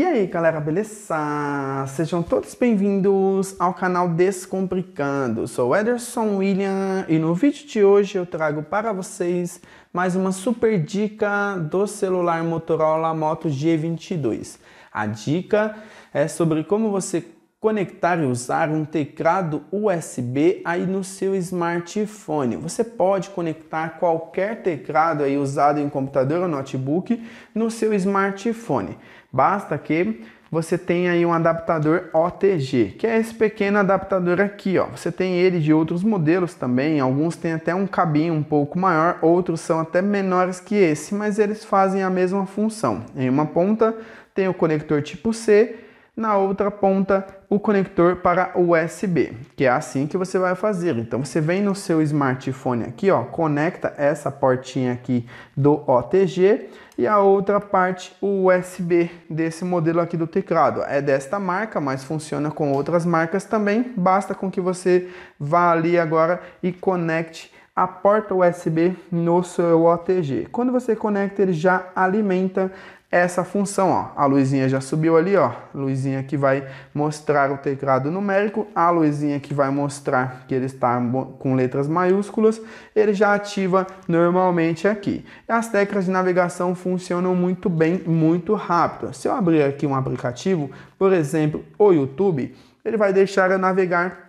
E aí, galera, beleza? Sejam todos bem-vindos ao canal Descomplicando. Sou Ederson William e no vídeo de hoje eu trago para vocês mais uma super dica do celular Motorola Moto G22. A dica é sobre como você conectar e usar um teclado USB aí no seu smartphone. Você pode conectar qualquer teclado aí usado em computador ou notebook no seu smartphone. Basta que você tenha aí um adaptador OTG, que é esse pequeno adaptador aqui, ó. Você tem ele de outros modelos também, alguns têm até um cabinho um pouco maior, outros são até menores que esse, mas eles fazem a mesma função. Em uma ponta tem o conector tipo C, na outra ponta o conector para USB, que é assim que você vai fazer. Então você vem no seu smartphone aqui, ó, conecta essa portinha aqui do OTG e a outra parte USB desse modelo aqui do teclado. É desta marca, mas funciona com outras marcas também. Basta com que você vá ali agora e conecte a porta USB no seu OTG. Quando você conecta, ele já alimenta essa função. Ó. A luzinha já subiu ali, ó. luzinha que vai mostrar o teclado numérico, a luzinha que vai mostrar que ele está com letras maiúsculas, ele já ativa normalmente aqui. As teclas de navegação funcionam muito bem, muito rápido. Se eu abrir aqui um aplicativo, por exemplo, o YouTube, ele vai deixar eu navegar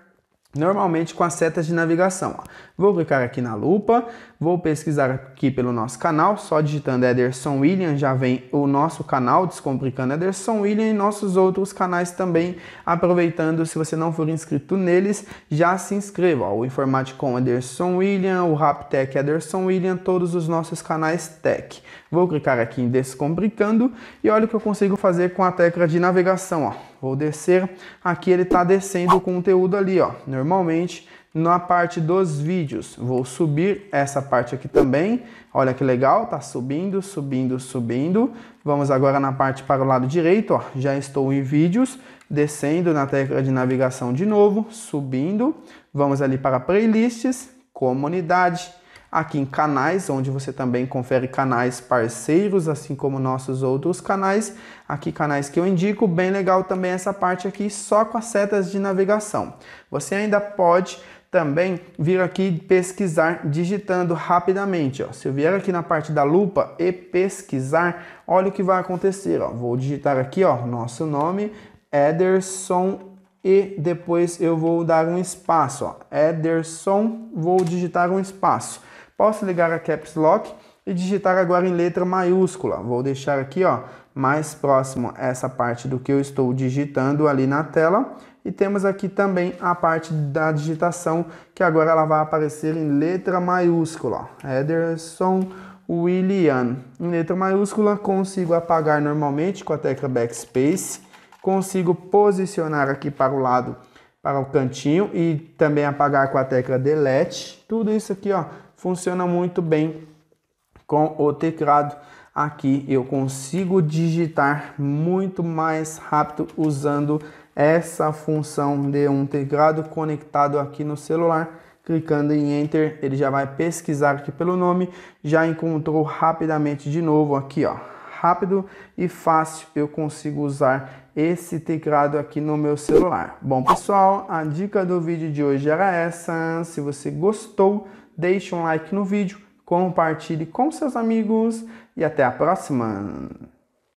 normalmente com as setas de navegação. Ó. Vou clicar aqui na lupa, vou pesquisar aqui pelo nosso canal, só digitando Ederson William já vem o nosso canal Descomplicando Ederson William e nossos outros canais também. Aproveitando, se você não for inscrito neles, já se inscreva. Ó. O Informático com Ederson William, o Raptech Ederson William, todos os nossos canais Tech. Vou clicar aqui em descomplicando e olha o que eu consigo fazer com a tecla de navegação, ó. Vou descer, aqui ele está descendo o conteúdo ali, ó. Normalmente na parte dos vídeos. Vou subir essa parte aqui também. Olha que legal, está subindo, subindo, subindo. Vamos agora na parte para o lado direito, ó. Já estou em vídeos, descendo na tecla de navegação de novo, subindo. Vamos ali para playlists, comunidade aqui em canais, onde você também confere canais parceiros, assim como nossos outros canais. Aqui canais que eu indico, bem legal também essa parte aqui só com as setas de navegação. Você ainda pode também vir aqui pesquisar digitando rapidamente. Ó. Se eu vier aqui na parte da lupa e pesquisar, olha o que vai acontecer. Ó. Vou digitar aqui ó, nosso nome, Ederson e depois eu vou dar um espaço, ó, Ederson, vou digitar um espaço. Posso ligar a caps lock e digitar agora em letra maiúscula. Vou deixar aqui, ó, mais próximo essa parte do que eu estou digitando ali na tela. E temos aqui também a parte da digitação, que agora ela vai aparecer em letra maiúscula. Ederson William. Em letra maiúscula, consigo apagar normalmente com a tecla Backspace consigo posicionar aqui para o lado, para o cantinho e também apagar com a tecla Delete. Tudo isso aqui ó, funciona muito bem com o teclado. Aqui eu consigo digitar muito mais rápido usando essa função de um teclado conectado aqui no celular. Clicando em Enter, ele já vai pesquisar aqui pelo nome, já encontrou rapidamente de novo aqui, ó, rápido e fácil eu consigo usar esse teclado aqui no meu celular. Bom pessoal, a dica do vídeo de hoje era essa. Se você gostou, deixe um like no vídeo, compartilhe com seus amigos e até a próxima!